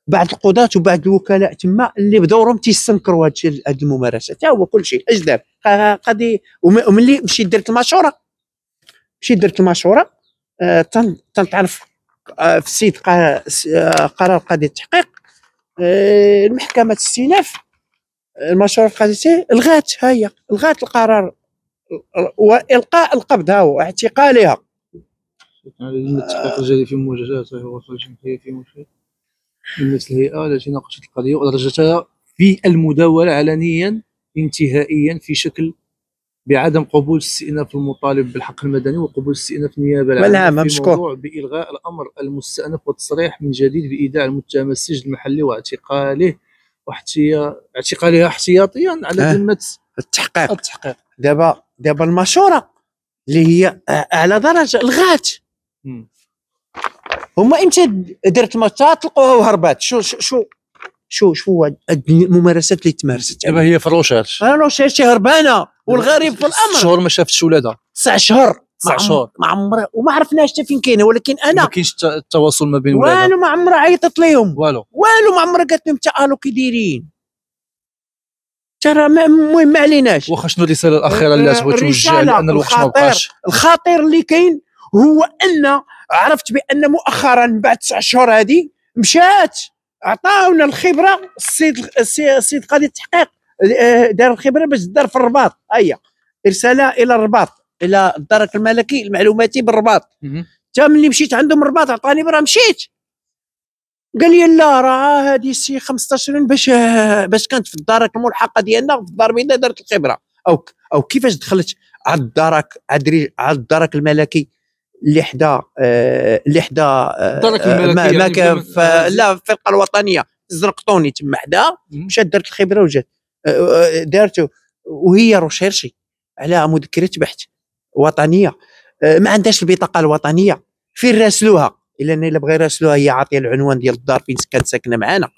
بعض القضاة وبعض الوكلاء تما اللي بدورهم تيستنكروا هادشي هاد الممارسه حتى هو كلشي اجداد قضي وملي مشيت درت المشوره مشيت درت المشوره آه تنتعرف آه في السيد آه، قرار قاضي التحقيق آه المحكمه الاستئناف المشروع القادسي لغات هيا لغات القرار والقاء القبض هاو هو اعتقالها لجنه التحقيق في مواجهاته وفرج في مشكل مثل الهيئه التي ناقشت القضيه ودرجتها في المداوله علنيا انتهائيا في شكل بعدم قبول استئناف المطالب بالحق المدني وقبول استئناف النيابه العامه في مشكور. موضوع بإلغاء الأمر المستأنف والتصريح من جديد بإيداع المتهم السجن المحلي واعتقاله اعتقالها احتياطيا على آه. ذمه التحقيق التحقيق دابا دابا المشوره اللي هي اعلى درجه لغات هما امتى درت ماتشات طلقوها وهربات شو شو شو شو شو الممارسات اللي تمارست دابا هي في الروشيرش الروشيرش هربانه والغريب في الامر شهور ما شافتش ولادها تسع شهور تسع شهور ما عمرها وما عرفناش حتى فين كاينه ولكن انا ما كاينش التواصل ما بين ولادها والو ما عمرها عيطت لهم والو والو ما عمرها قالت لهم حتى الو كي دايرين ترى المهم ما عليناش واخا شنو الرساله الاخيره اللي تبغي توجه لان الوقت ما بقاش الخاطر اللي كاين هو ان عرفت بان مؤخرا بعد تسع شهور هذه مشات عطاونا الخبره السيد السيد قاضي التحقيق آه، دار الخبره باش دار في الرباط هيا ارساله الى الرباط الى الدرك الملكي المعلوماتي بالرباط حتى ملي مشيت عندهم الرباط عطاني برا مشيت قال لي لا راه هذه سي 15 باش باش كانت في الدرك الملحقه ديالنا في الدار البيضاء دارت الخبره او او كيفاش دخلت على الدرك على الدرك الملكي اللي حدا آه، اللي حدا آه، الدرك الملكي ما, كان في لا الفرقه الوطنيه زرقطوني تما حداها مشات دارت الخبره وجات آه، دارته وهي روشيرشي على مذكره بحث وطنيه آه، ما عندهاش البطاقه الوطنيه فين راسلوها الا اللي بغى يراسلوها هي عاطيه العنوان ديال الدار فين كانت ساكنه معانا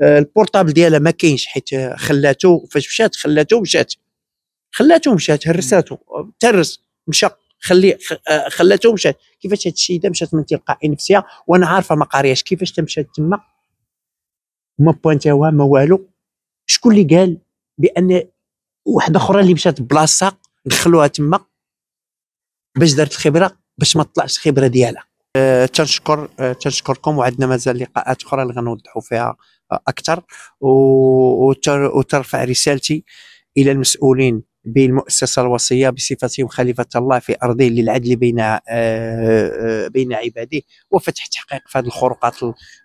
آه، البورطابل ديالها ما كاينش حيت خلاته فاش مشات خلاته مشات خلاته مشات هرساته ترس مشى خلي آه، خلاته مشات كيفاش هاد السيده مشات من تلقائي نفسها وانا عارفه ما قارياش كيفاش تمشات تما ما بوانتاوها ما والو شكون اللي قال بان واحده اخرى اللي مشات بلاصه دخلوها تما باش دارت الخبره باش ما تطلعش الخبره ديالها أه تنشكر أه تنشكركم وعندنا مازال لقاءات اخرى اللي غنوضحوا فيها أه، اكثر وترفع رسالتي الى المسؤولين بالمؤسسه الوصيه بصفتهم خليفه الله في ارضه للعدل بين أه، أه، بين عباده وفتح تحقيق في هذه الخروقات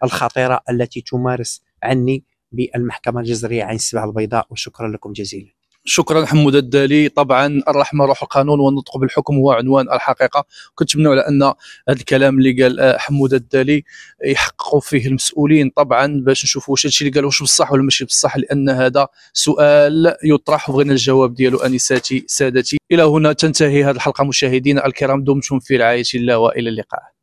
الخطيره التي تمارس عني بالمحكمه الجزريه عين السبع البيضاء وشكرا لكم جزيلا شكرا حمودة الدالي طبعا الرحمه روح القانون والنطق بالحكم هو عنوان الحقيقه كنتمنى على ان هذا الكلام اللي قال آه، حمودة الدالي يحققوا فيه المسؤولين طبعا باش نشوفوا واش هادشي اللي قال واش بصح ولا ماشي بصح لان هذا سؤال يطرح وبغينا الجواب ديالو انساتي سادتي الى هنا تنتهي هذه الحلقه مشاهدينا الكرام دمتم في رعايه الله والى اللقاء